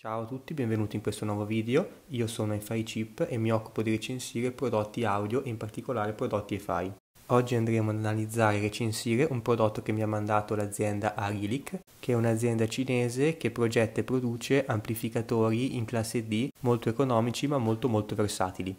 Ciao a tutti, benvenuti in questo nuovo video. Io sono EFI Chip e mi occupo di recensire prodotti audio e in particolare prodotti EFI. Oggi andremo ad analizzare e recensire un prodotto che mi ha mandato l'azienda Arilic, che è un'azienda cinese che progetta e produce amplificatori in classe D molto economici ma molto molto versatili.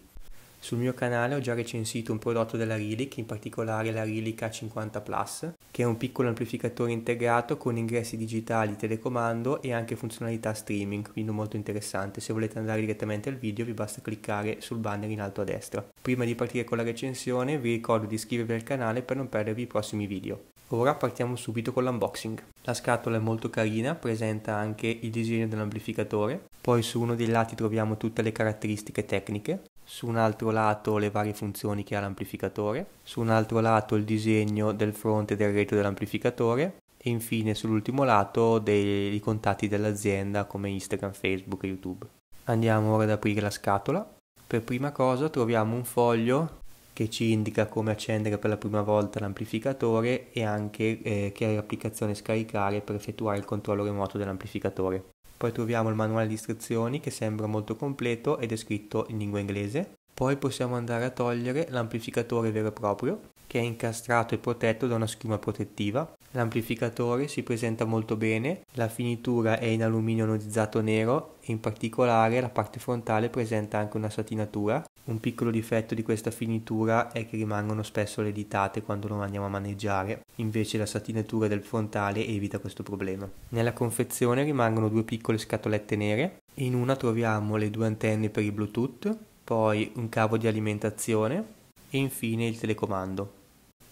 Sul mio canale ho già recensito un prodotto della Rilic, in particolare la Rilic A50 Plus, che è un piccolo amplificatore integrato con ingressi digitali, telecomando e anche funzionalità streaming, quindi molto interessante. Se volete andare direttamente al video vi basta cliccare sul banner in alto a destra. Prima di partire con la recensione vi ricordo di iscrivervi al canale per non perdervi i prossimi video. Ora partiamo subito con l'unboxing. La scatola è molto carina, presenta anche il disegno dell'amplificatore, poi su uno dei lati troviamo tutte le caratteristiche tecniche, su un altro lato le varie funzioni che ha l'amplificatore, su un altro lato il disegno del fronte e del retro dell'amplificatore e infine sull'ultimo lato dei contatti dell'azienda come Instagram, Facebook e YouTube. Andiamo ora ad aprire la scatola. Per prima cosa troviamo un foglio che ci indica come accendere per la prima volta l'amplificatore e anche eh, che applicazione scaricare per effettuare il controllo remoto dell'amplificatore. Poi troviamo il manuale di istruzioni che sembra molto completo ed è scritto in lingua inglese. Poi possiamo andare a togliere l'amplificatore vero e proprio, che è incastrato e protetto da una schiuma protettiva. L'amplificatore si presenta molto bene, la finitura è in alluminio anodizzato nero e in particolare la parte frontale presenta anche una satinatura un piccolo difetto di questa finitura è che rimangono spesso le ditate quando lo andiamo a maneggiare, invece la satinatura del frontale evita questo problema. Nella confezione rimangono due piccole scatolette nere, in una troviamo le due antenne per il Bluetooth, poi un cavo di alimentazione e infine il telecomando.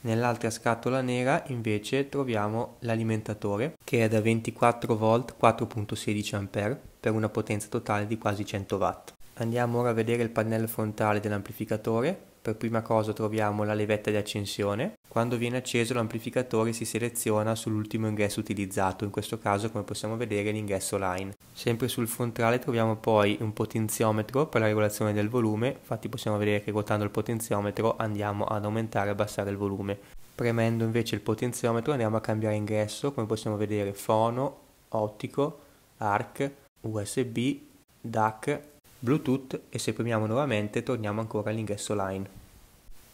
Nell'altra scatola nera invece troviamo l'alimentatore che è da 24V 4.16A per una potenza totale di quasi 100 watt. Andiamo ora a vedere il pannello frontale dell'amplificatore. Per prima cosa troviamo la levetta di accensione. Quando viene acceso l'amplificatore si seleziona sull'ultimo ingresso utilizzato, in questo caso come possiamo vedere l'ingresso line. Sempre sul frontale troviamo poi un potenziometro per la regolazione del volume, infatti possiamo vedere che ruotando il potenziometro andiamo ad aumentare e abbassare il volume. Premendo invece il potenziometro andiamo a cambiare ingresso, come possiamo vedere fono, ottico, ARC, USB, DAC Bluetooth e se premiamo nuovamente torniamo ancora all'ingresso line.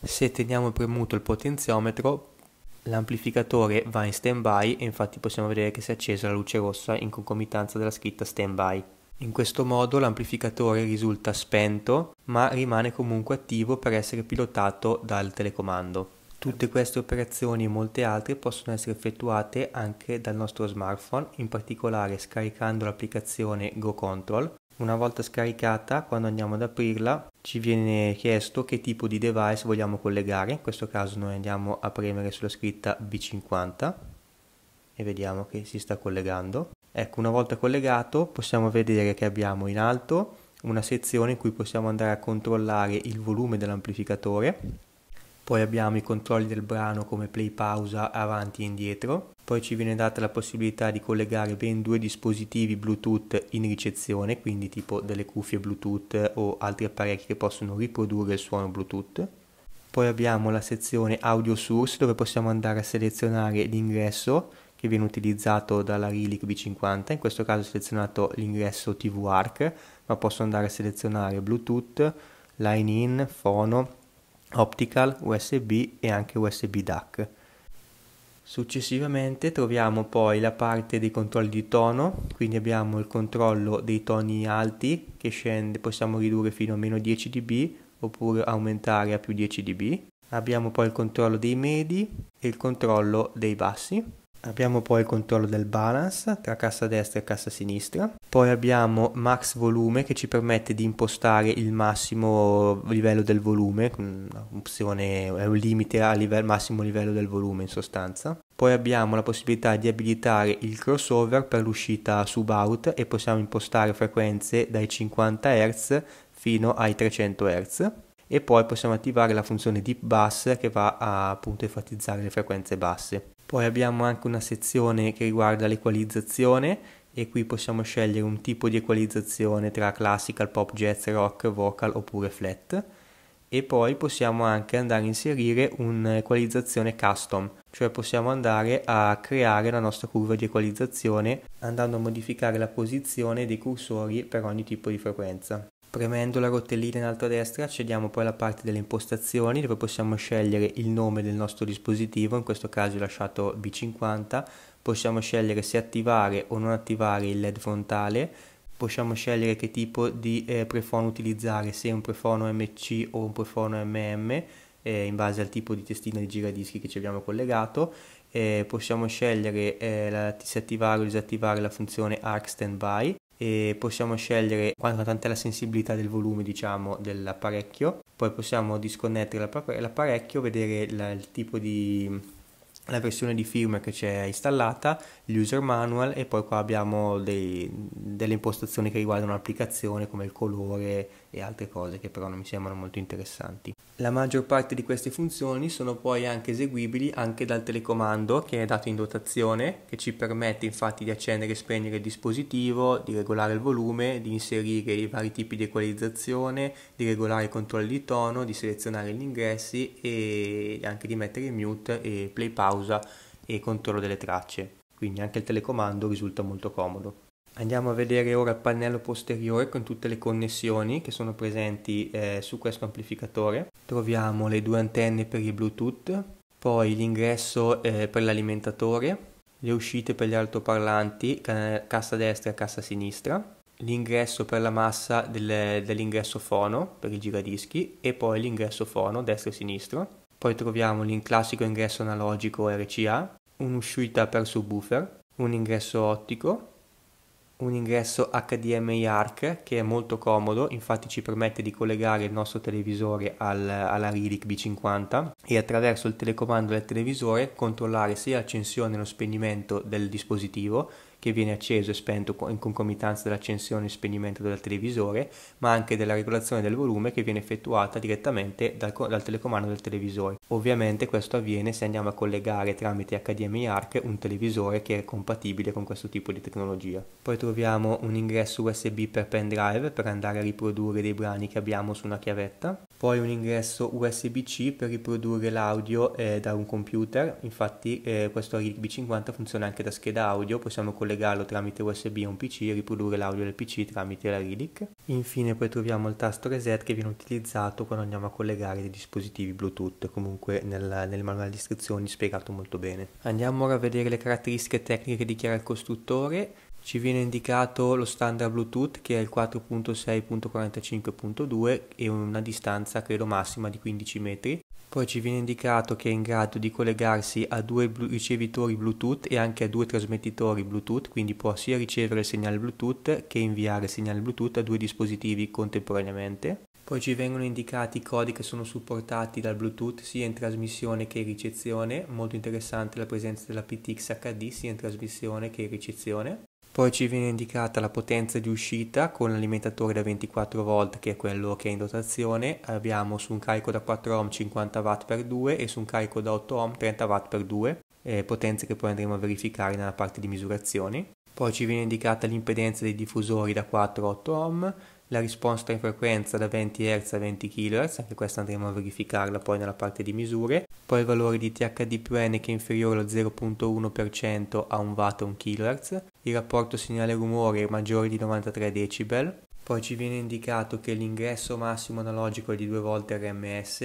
Se teniamo premuto il potenziometro l'amplificatore va in standby e infatti possiamo vedere che si è accesa la luce rossa in concomitanza della scritta standby. In questo modo l'amplificatore risulta spento ma rimane comunque attivo per essere pilotato dal telecomando. Tutte queste operazioni e molte altre possono essere effettuate anche dal nostro smartphone, in particolare scaricando l'applicazione GoControl una volta scaricata, quando andiamo ad aprirla, ci viene chiesto che tipo di device vogliamo collegare. In questo caso noi andiamo a premere sulla scritta B50 e vediamo che si sta collegando. Ecco, una volta collegato possiamo vedere che abbiamo in alto una sezione in cui possiamo andare a controllare il volume dell'amplificatore poi abbiamo i controlli del brano come play pausa avanti e indietro, poi ci viene data la possibilità di collegare ben due dispositivi Bluetooth in ricezione, quindi tipo delle cuffie Bluetooth o altri apparecchi che possono riprodurre il suono Bluetooth. Poi abbiamo la sezione audio source dove possiamo andare a selezionare l'ingresso che viene utilizzato dalla Relic B50, in questo caso ho selezionato l'ingresso TV ARC, ma posso andare a selezionare Bluetooth, Line In, Fono, optical, USB e anche USB DAC. Successivamente troviamo poi la parte dei controlli di tono, quindi abbiamo il controllo dei toni alti che scende, possiamo ridurre fino a meno 10 dB oppure aumentare a più 10 dB. Abbiamo poi il controllo dei medi e il controllo dei bassi. Abbiamo poi il controllo del balance tra cassa destra e cassa sinistra. Poi abbiamo max volume che ci permette di impostare il massimo livello del volume, un'opzione è un limite al livello, massimo livello del volume in sostanza. Poi abbiamo la possibilità di abilitare il crossover per l'uscita sub-out e possiamo impostare frequenze dai 50 Hz fino ai 300 Hz e poi possiamo attivare la funzione deep bass che va a appunto enfatizzare le frequenze basse. Poi abbiamo anche una sezione che riguarda l'equalizzazione e qui possiamo scegliere un tipo di equalizzazione tra classical, pop, jazz, rock, vocal oppure flat e poi possiamo anche andare a inserire un'equalizzazione custom, cioè possiamo andare a creare la nostra curva di equalizzazione andando a modificare la posizione dei cursori per ogni tipo di frequenza. Premendo la rotellina in alto a destra accediamo poi alla parte delle impostazioni dove possiamo scegliere il nome del nostro dispositivo, in questo caso ho lasciato B50, possiamo scegliere se attivare o non attivare il LED frontale, possiamo scegliere che tipo di eh, prefono utilizzare, se un prefono MC o un prefono MM, eh, in base al tipo di testino di giradischi che ci abbiamo collegato, eh, possiamo scegliere eh, la, se attivare o disattivare la funzione ARC Standby, e possiamo scegliere quanto è la sensibilità del volume diciamo dell'apparecchio poi possiamo disconnettere l'apparecchio vedere la, il tipo di la versione di firmware che c'è installata, user manual e poi qua abbiamo dei, delle impostazioni che riguardano l'applicazione come il colore, e altre cose che però non mi sembrano molto interessanti. La maggior parte di queste funzioni sono poi anche eseguibili anche dal telecomando che è dato in dotazione, che ci permette infatti di accendere e spegnere il dispositivo, di regolare il volume, di inserire i vari tipi di equalizzazione, di regolare i controlli di tono, di selezionare gli ingressi e anche di mettere mute e play pausa e controllo delle tracce. Quindi anche il telecomando risulta molto comodo. Andiamo a vedere ora il pannello posteriore con tutte le connessioni che sono presenti eh, su questo amplificatore. Troviamo le due antenne per il Bluetooth, poi l'ingresso eh, per l'alimentatore, le uscite per gli altoparlanti, cassa destra e cassa sinistra, l'ingresso per la massa del, dell'ingresso fono per i giradischi e poi l'ingresso fono destra e sinistra. Poi troviamo il classico ingresso analogico RCA, un'uscita per subwoofer, un ingresso ottico, un ingresso HDMI ARC che è molto comodo, infatti ci permette di collegare il nostro televisore al, alla Rilic B50 e attraverso il telecomando del televisore controllare sia l'accensione e lo spegnimento del dispositivo che viene acceso e spento in concomitanza dell'accensione e spegnimento del televisore, ma anche della regolazione del volume che viene effettuata direttamente dal, dal, telecomando del televisore. Ovviamente questo avviene se andiamo a collegare tramite HDMI ARC un televisore che è compatibile con questo tipo di tecnologia. Poi troviamo un ingresso USB per pendrive per andare a riprodurre dei brani che abbiamo su una chiavetta poi un ingresso USB-C per riprodurre l'audio eh, da un computer, infatti eh, questo Rig B50 funziona anche da scheda audio, possiamo collegarlo tramite USB a un PC e riprodurre l'audio del PC tramite la Ridic. Infine poi troviamo il tasto reset che viene utilizzato quando andiamo a collegare dei dispositivi Bluetooth, comunque nel, nel manuale di istruzioni spiegato molto bene. Andiamo ora a vedere le caratteristiche tecniche di chi era il costruttore, ci viene indicato lo standard Bluetooth che è il 4.6.45.2 e una distanza credo massima di 15 metri. Poi ci viene indicato che è in grado di collegarsi a due ricevitori Bluetooth e anche a due trasmettitori Bluetooth, quindi può sia ricevere il segnale Bluetooth che inviare il segnale Bluetooth a due dispositivi contemporaneamente. Poi ci vengono indicati i codi che sono supportati dal Bluetooth sia in trasmissione che in ricezione, molto interessante la presenza della PTX HD sia in trasmissione che in ricezione. Poi ci viene indicata la potenza di uscita con l'alimentatore da 24 volt che è quello che è in dotazione, abbiamo su un carico da 4 ohm 50 watt per 2 e su un carico da 8 ohm 30 watt per 2, eh, potenze che poi andremo a verificare nella parte di misurazioni. Poi ci viene indicata l'impedenza dei diffusori da 4 a 8 ohm, la risposta in frequenza da 20 Hz a 20 kHz, anche questa andremo a verificarla poi nella parte di misure, poi il valore di THD più N che è inferiore allo 0.1% a 1 W 1 kHz, il rapporto segnale-rumore è maggiore di 93 decibel, poi ci viene indicato che l'ingresso massimo analogico è di 2 volte RMS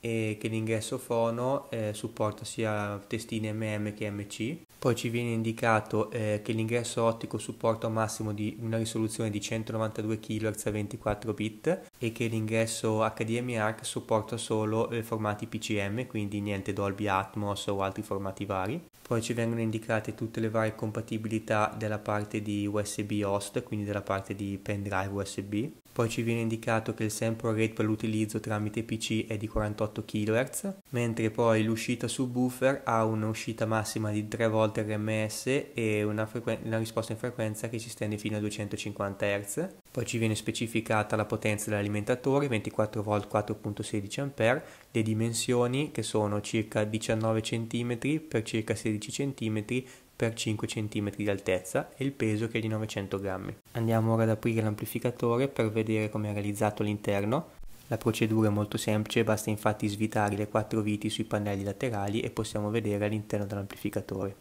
e che l'ingresso fono eh, supporta sia testine MM che MC. Poi ci viene indicato eh, che l'ingresso ottico supporta un massimo di una risoluzione di 192 kHz a 24 bit e che l'ingresso HDMI ARC supporta solo eh, formati PCM, quindi niente Dolby Atmos o altri formati vari poi ci vengono indicate tutte le varie compatibilità della parte di USB host, quindi della parte di pendrive USB poi ci viene indicato che il sample rate per l'utilizzo tramite PC è di 48 kHz, mentre poi l'uscita su buffer ha un'uscita massima di 3 volte RMS e una, frequen- una risposta in frequenza che si estende fino a 250 Hz. Poi ci viene specificata la potenza dell'alimentatore, 24V 4.16A, le dimensioni che sono circa 19 cm x circa 16 cm per 5 cm di altezza e il peso che è di 900 grammi. Andiamo ora ad aprire l'amplificatore per vedere come è realizzato l'interno. La procedura è molto semplice, basta infatti svitare le quattro viti sui pannelli laterali e possiamo vedere all'interno dell'amplificatore.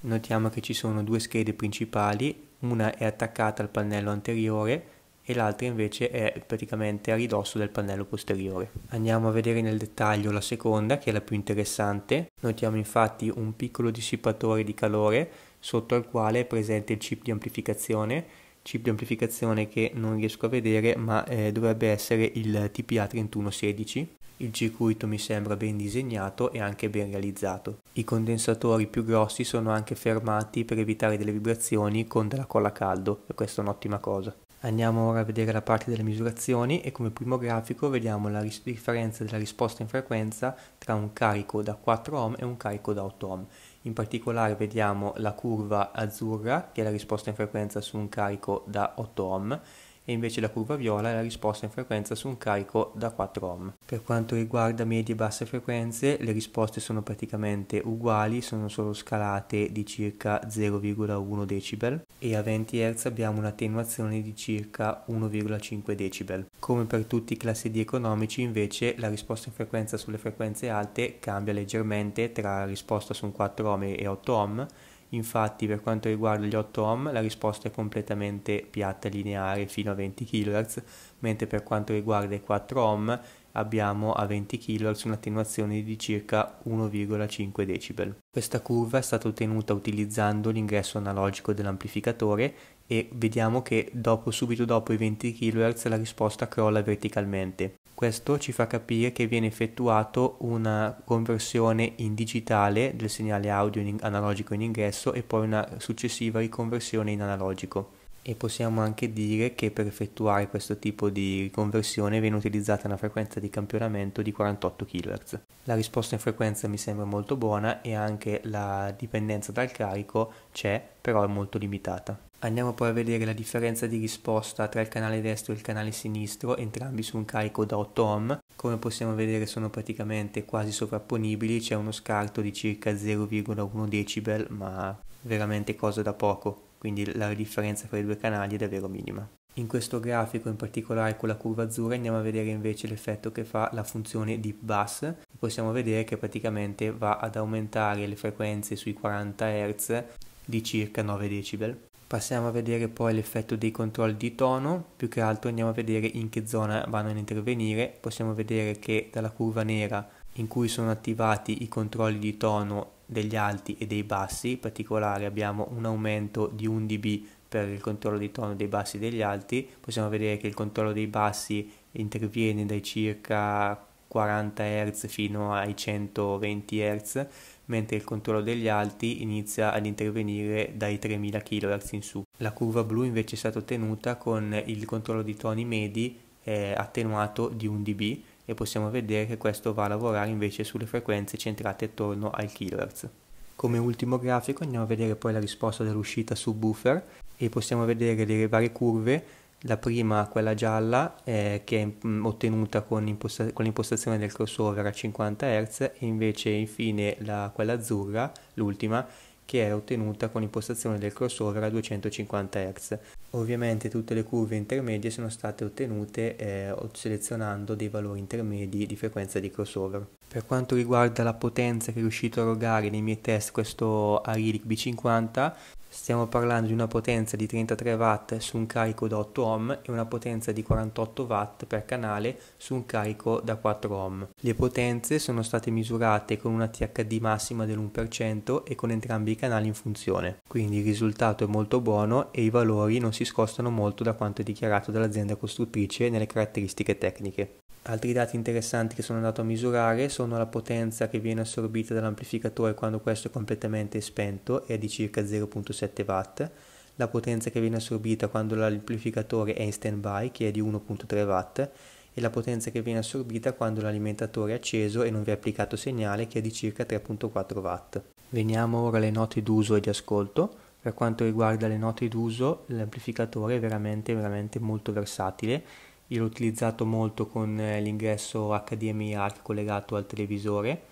Notiamo che ci sono due schede principali, una è attaccata al pannello anteriore e l'altra invece è praticamente a ridosso del pannello posteriore. Andiamo a vedere nel dettaglio la seconda che è la più interessante. Notiamo infatti un piccolo dissipatore di calore sotto al quale è presente il chip di amplificazione chip di amplificazione che non riesco a vedere ma eh, dovrebbe essere il TPA3116 il circuito mi sembra ben disegnato e anche ben realizzato. I condensatori più grossi sono anche fermati per evitare delle vibrazioni con della colla a caldo e questa è un'ottima cosa. Andiamo ora a vedere la parte delle misurazioni e come primo grafico vediamo la ris- differenza della risposta in frequenza tra un carico da 4 ohm e un carico da 8 ohm. In particolare vediamo la curva azzurra che è la risposta in frequenza su un carico da 8 ohm e invece la curva viola è la risposta in frequenza su un carico da 4 ohm. Per quanto riguarda medie e basse frequenze, le risposte sono praticamente uguali, sono solo scalate di circa 0,1 decibel e a 20 Hz abbiamo un'attenuazione di circa 1,5 decibel. Come per tutti i classi D economici, invece, la risposta in frequenza sulle frequenze alte cambia leggermente tra risposta su un 4 ohm e 8 ohm Infatti per quanto riguarda gli 8 ohm la risposta è completamente piatta e lineare fino a 20 kHz, mentre per quanto riguarda i 4 ohm abbiamo a 20 kHz un'attenuazione di circa 1,5 dB. Questa curva è stata ottenuta utilizzando l'ingresso analogico dell'amplificatore e vediamo che dopo, subito dopo i 20 kHz la risposta crolla verticalmente. Questo ci fa capire che viene effettuato una conversione in digitale del segnale audio in analogico in ingresso e poi una successiva riconversione in analogico. E possiamo anche dire che per effettuare questo tipo di riconversione viene utilizzata una frequenza di campionamento di 48 kHz. La risposta in frequenza mi sembra molto buona e anche la dipendenza dal carico c'è, però è molto limitata. Andiamo poi a vedere la differenza di risposta tra il canale destro e il canale sinistro, entrambi su un carico da 8 ohm. Come possiamo vedere sono praticamente quasi sovrapponibili, c'è uno scarto di circa 0,1 decibel, ma veramente cosa da poco, quindi la differenza fra i due canali è davvero minima. In questo grafico, in particolare con la curva azzurra, andiamo a vedere invece l'effetto che fa la funzione deep bass. Possiamo vedere che praticamente va ad aumentare le frequenze sui 40 Hz di circa 9 decibel. Passiamo a vedere poi l'effetto dei controlli di tono, più che altro andiamo a vedere in che zona vanno ad intervenire. Possiamo vedere che dalla curva nera in cui sono attivati i controlli di tono degli alti e dei bassi, in particolare abbiamo un aumento di 1 dB per il controllo di tono dei bassi e degli alti, possiamo vedere che il controllo dei bassi interviene dai circa 40 Hz fino ai 120 Hz mentre il controllo degli alti inizia ad intervenire dai 3000 kHz in su. La curva blu invece è stata ottenuta con il controllo di toni medi eh, attenuato di 1 dB e possiamo vedere che questo va a lavorare invece sulle frequenze centrate attorno al kHz. Come ultimo grafico andiamo a vedere poi la risposta dell'uscita subwoofer e possiamo vedere le varie curve la prima, quella gialla, eh, che è mm, ottenuta con, imposta- con, l'impostazione del crossover a 50 Hz e invece infine la, quella azzurra, l'ultima, che è ottenuta con l'impostazione del crossover a 250 Hz. Ovviamente tutte le curve intermedie sono state ottenute eh, selezionando dei valori intermedi di frequenza di crossover. Per quanto riguarda la potenza che è riuscito a erogare nei miei test questo Arilic B50, stiamo parlando di una potenza di 33 watt su un carico da 8 ohm e una potenza di 48 watt per canale su un carico da 4 ohm. Le potenze sono state misurate con una THD massima dell'1% e con entrambi i canali in funzione, quindi il risultato è molto buono e i valori non si scostano molto da quanto dichiarato dall'azienda costruttrice nelle caratteristiche tecniche. Altri dati interessanti che sono andato a misurare sono la potenza che viene assorbita dall'amplificatore quando questo è completamente spento, è di circa 0.7 watt, la potenza che viene assorbita quando l'amplificatore è in stand-by, che è di 1.3 watt e la potenza che viene assorbita quando l'alimentatore è acceso e non vi è applicato segnale, che è di circa 3.4 watt. Veniamo ora alle note d'uso e di ascolto. Per quanto riguarda le note d'uso, l'amplificatore è veramente, veramente molto versatile io l'ho utilizzato molto con eh, l'ingresso HDMI ARC collegato al televisore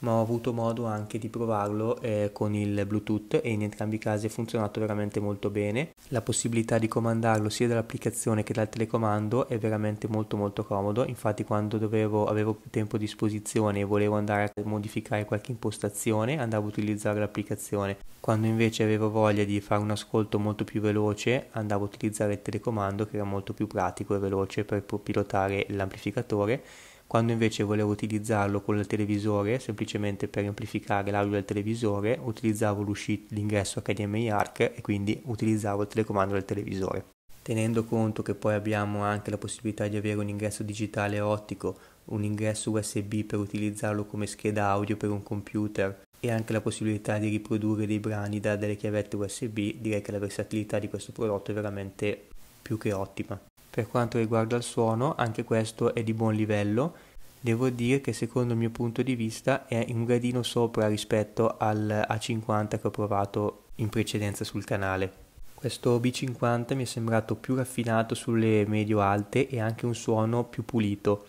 ma ho avuto modo anche di provarlo eh, con il Bluetooth e in entrambi i casi è funzionato veramente molto bene. La possibilità di comandarlo sia dall'applicazione che dal telecomando è veramente molto molto comodo, infatti quando dovevo, avevo più tempo a disposizione e volevo andare a modificare qualche impostazione andavo a utilizzare l'applicazione, quando invece avevo voglia di fare un ascolto molto più veloce andavo a utilizzare il telecomando che era molto più pratico e veloce per pilotare l'amplificatore quando invece volevo utilizzarlo con il televisore semplicemente per amplificare l'audio del televisore utilizzavo l'ingresso HDMI ARC e quindi utilizzavo il telecomando del televisore. Tenendo conto che poi abbiamo anche la possibilità di avere un ingresso digitale ottico, un ingresso USB per utilizzarlo come scheda audio per un computer e anche la possibilità di riprodurre dei brani da delle chiavette USB, direi che la versatilità di questo prodotto è veramente più che ottima. Per quanto riguarda il suono, anche questo è di buon livello. Devo dire che secondo il mio punto di vista è un gradino sopra rispetto al A50 che ho provato in precedenza sul canale. Questo B50 mi è sembrato più raffinato sulle medio-alte e anche un suono più pulito.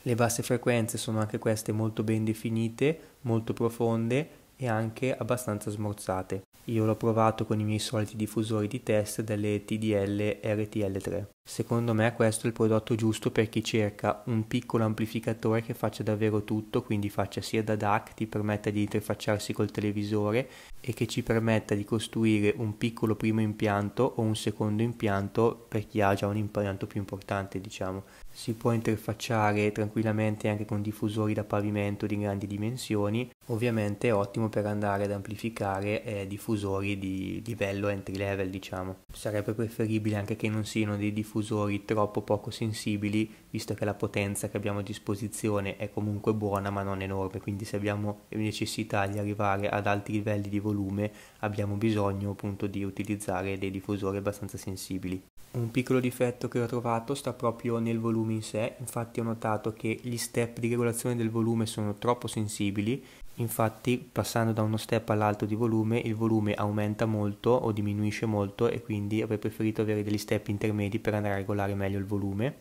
Le basse frequenze sono anche queste molto ben definite, molto profonde e anche abbastanza smorzate. Io l'ho provato con i miei soliti diffusori di test delle TDL RTL3. Secondo me questo è il prodotto giusto per chi cerca un piccolo amplificatore che faccia davvero tutto, quindi faccia sia da DAC, ti permetta di interfacciarsi col televisore e che ci permetta di costruire un piccolo primo impianto o un secondo impianto per chi ha già un impianto più importante, diciamo. Si può interfacciare tranquillamente anche con diffusori da pavimento di grandi dimensioni, ovviamente è ottimo per andare ad amplificare eh, diffusori di livello entry level, diciamo. Sarebbe preferibile anche che non siano dei diffusori diffusori troppo poco sensibili, visto che la potenza che abbiamo a disposizione è comunque buona ma non enorme, quindi se abbiamo necessità di arrivare ad alti livelli di volume abbiamo bisogno appunto di utilizzare dei diffusori abbastanza sensibili. Un piccolo difetto che ho trovato sta proprio nel volume in sé, infatti ho notato che gli step di regolazione del volume sono troppo sensibili Infatti passando da uno step all'altro di volume il volume aumenta molto o diminuisce molto e quindi avrei preferito avere degli step intermedi per andare a regolare meglio il volume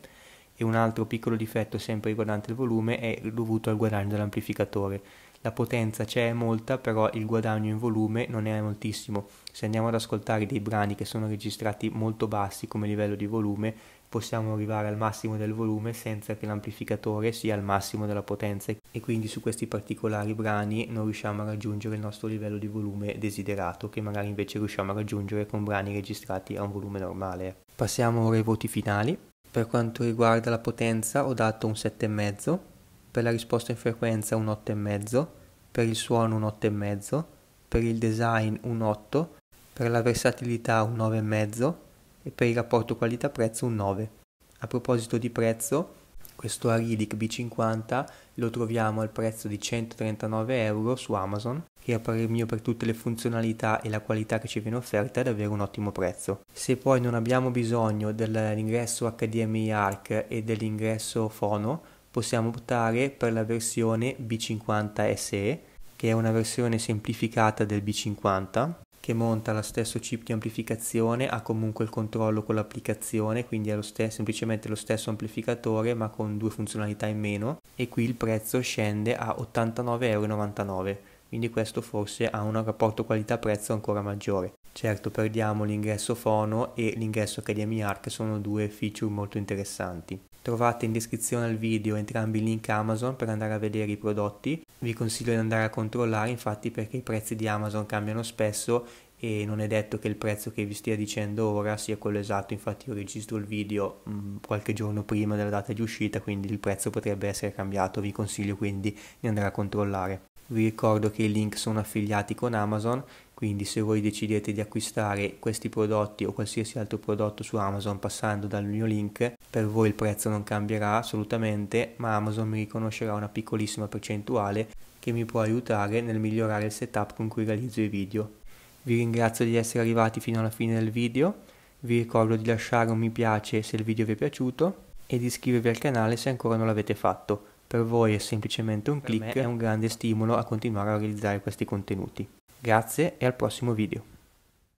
e un altro piccolo difetto sempre riguardante il volume è dovuto al guadagno dell'amplificatore. La potenza c'è è molta, però il guadagno in volume non è moltissimo. Se andiamo ad ascoltare dei brani che sono registrati molto bassi come livello di volume, possiamo arrivare al massimo del volume senza che l'amplificatore sia al massimo della potenza e e quindi su questi particolari brani non riusciamo a raggiungere il nostro livello di volume desiderato che magari invece riusciamo a raggiungere con brani registrati a un volume normale. Passiamo ora ai voti finali. Per quanto riguarda la potenza ho dato un 7,5, per la risposta in frequenza un 8,5, per il suono un 8,5, per il design un 8, per la versatilità un 9,5 e per il rapporto qualità-prezzo un 9. A proposito di prezzo, questo Aridic B50 lo troviamo al prezzo di 139 euro su Amazon che a parer mio per tutte le funzionalità e la qualità che ci viene offerta è davvero un ottimo prezzo. Se poi non abbiamo bisogno dell'ingresso HDMI ARC e dell'ingresso Fono possiamo optare per la versione B50 SE che è una versione semplificata del B50 che monta lo stesso chip di amplificazione, ha comunque il controllo con l'applicazione, quindi è lo stesso, semplicemente lo stesso amplificatore ma con due funzionalità in meno e qui il prezzo scende a 89,99€, quindi questo forse ha un rapporto qualità-prezzo ancora maggiore. Certo perdiamo l'ingresso fono e l'ingresso HDMI ARC, sono due feature molto interessanti. Trovate in descrizione al video entrambi i link Amazon per andare a vedere i prodotti. Vi consiglio di andare a controllare infatti perché i prezzi di Amazon cambiano spesso e non è detto che il prezzo che vi stia dicendo ora sia quello esatto, infatti io registro il video mh, mm, qualche giorno prima della data di uscita, quindi il prezzo potrebbe essere cambiato, vi consiglio quindi di andare a controllare. Vi ricordo che i link sono affiliati con Amazon quindi se voi decidete di acquistare questi prodotti o qualsiasi altro prodotto su Amazon passando dal mio link, per voi il prezzo non cambierà assolutamente, ma Amazon mi riconoscerà una piccolissima percentuale che mi può aiutare nel migliorare il setup con cui realizzo i video. Vi ringrazio di essere arrivati fino alla fine del video, vi ricordo di lasciare un mi piace se il video vi è piaciuto e di iscrivervi al canale se ancora non l'avete fatto. Per voi è semplicemente un click e un grande stimolo a continuare a realizzare questi contenuti. Grazie e al prossimo video.